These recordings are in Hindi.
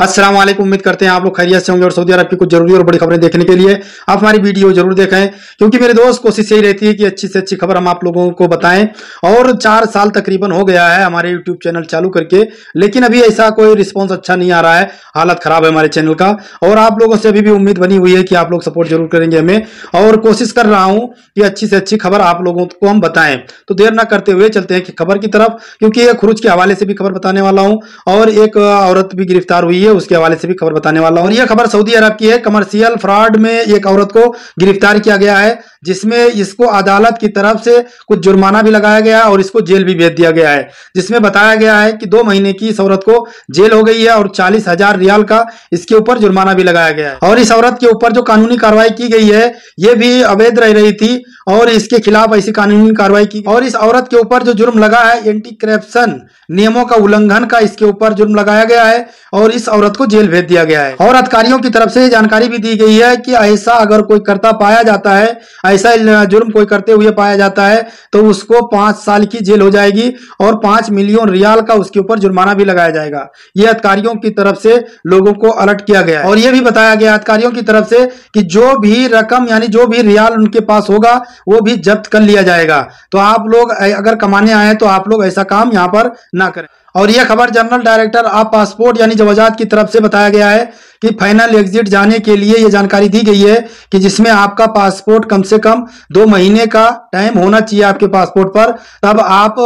अस्सलाम वालेकुम उम्मीद करते हैं आप लोग खैरियत से होंगे और सऊदी अरब की कुछ जरूरी और बड़ी खबरें देखने के लिए आप हमारी वीडियो जरूर देखें क्योंकि मेरे दोस्त कोशिश यही रहती है कि अच्छी से अच्छी खबर हम आप लोगों को बताएं और चार साल तकरीबन हो गया है हमारे यूट्यूब चैनल चालू करके लेकिन अभी ऐसा कोई रिस्पॉन्स अच्छा नहीं आ रहा है हालत खराब है हमारे चैनल का और आप लोगों से अभी भी उम्मीद बनी हुई है कि आप लोग सपोर्ट जरूर करेंगे हमें और कोशिश कर रहा हूँ कि अच्छी से अच्छी खबर आप लोगों को हम बताएं तो देर ना करते हुए चलते हैं कि खबर की तरफ क्योंकि एक खुरुज के हवाले से भी खबर बताने वाला हूँ और एक औरत भी गिरफ्तार हुई हुई है उसके हवाले से भी खबर बताने वाला हूँ और यह खबर सऊदी अरब की है कमर्शियल फ्रॉड में एक औरत को गिरफ्तार किया गया है जिसमें इसको अदालत की तरफ से कुछ जुर्माना भी लगाया गया और इसको जेल भी भेज दिया गया है जिसमें बताया गया है कि दो महीने की इस औरत को जेल हो गई है और चालीस हजार रियाल का इसके ऊपर जुर्माना भी लगाया गया है और इस औरत के ऊपर जो कानूनी कार्रवाई की गई है ये भी अवैध रह रही थी और इसके खिलाफ ऐसी कानूनी कार्रवाई की और इस औरत के ऊपर जो जुर्म लगा है एंटी करप्शन नियमों का उल्लंघन का इसके ऊपर जुर्म लगाया गया है और इस औरत को जेल भेज दिया गया है और अधिकारियों की तरफ से जानकारी भी दी गई है कि ऐसा अगर कोई करता पाया जाता है ऐसा जुर्म कोई करते हुए पाया जाता है तो उसको पांच साल की जेल हो जाएगी और पांच मिलियन रियाल का उसके ऊपर जुर्माना भी लगाया जाएगा ये अधिकारियों की तरफ से लोगों को अलर्ट किया गया और ये भी बताया गया अधिकारियों की तरफ से कि जो भी रकम यानी जो भी रियाल उनके पास होगा वो भी जब्त कर लिया जाएगा तो आप लोग अगर कमाने आए तो आप लोग ऐसा काम यहाँ पर ना करें और यह खबर जनरल डायरेक्टर ऑफ पासपोर्ट यानी जवाजात की तरफ से बताया गया है कि फाइनल एग्जिट जाने के लिए यह जानकारी दी गई है कि जिसमें आपका पासपोर्ट कम से कम दो महीने का टाइम होना चाहिए आपके पासपोर्ट पर तब आप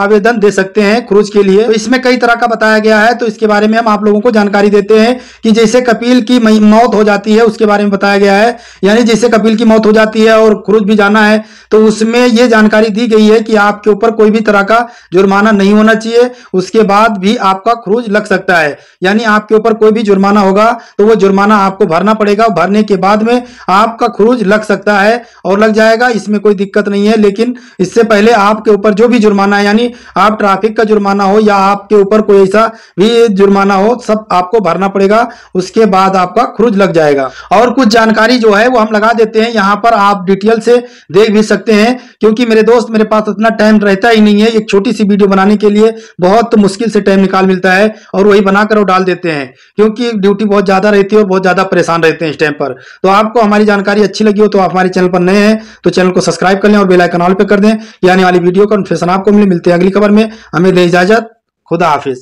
आवेदन दे सकते हैं क्रूज के लिए तो इसमें कई तरह का बताया गया है तो इसके बारे में हम आप लोगों को जानकारी देते हैं कि जैसे कपिल की मौत हो जाती है उसके बारे में बताया गया है यानी जैसे कपिल की मौत हो जाती है और क्रूज भी जाना है तो उसमें ये जानकारी दी गई है कि आपके ऊपर कोई भी तरह का जुर्माना नहीं होना चाहिए उसके बाद भी आपका क्रूज लग सकता है यानी आपके ऊपर कोई भी जुर्माना होगा तो वो जुर्माना आपको भरना पड़ेगा भरने के बाद में आपका क्रूज लग सकता है और लग जाएगा इसमें कोई दिक्कत नहीं है लेकिन इससे पहले आपके ऊपर जो भी जुर्माना है यानी यानी आप ट्रैफिक का जुर्माना हो या आपके ऊपर कोई ऐसा भी जुर्माना हो सब आपको भरना पड़ेगा उसके बाद आपका क्रूज लग जाएगा और कुछ जानकारी जो है वो हम लगा देते हैं यहाँ पर आप डिटेल से देख भी सकते हैं क्योंकि मेरे दोस्त मेरे पास इतना टाइम रहता ही नहीं है एक छोटी सी वीडियो बनाने के लिए बहुत मुश्किल से टाइम निकाल मिलता है और वही बनाकर वो डाल देते हैं क्योंकि ड्यूटी बहुत ज़्यादा रहती है और बहुत ज़्यादा परेशान रहते हैं इस टाइम पर तो आपको हमारी जानकारी अच्छी लगी हो तो आप हमारे चैनल पर नए हैं तो चैनल को सब्सक्राइब कर लें और बेलाइकन ऑल पर कर दें आने वाली वीडियो का आपको मिले मिलते हैं अगली खबर में हमें दे इजाजत खुदा हाफिज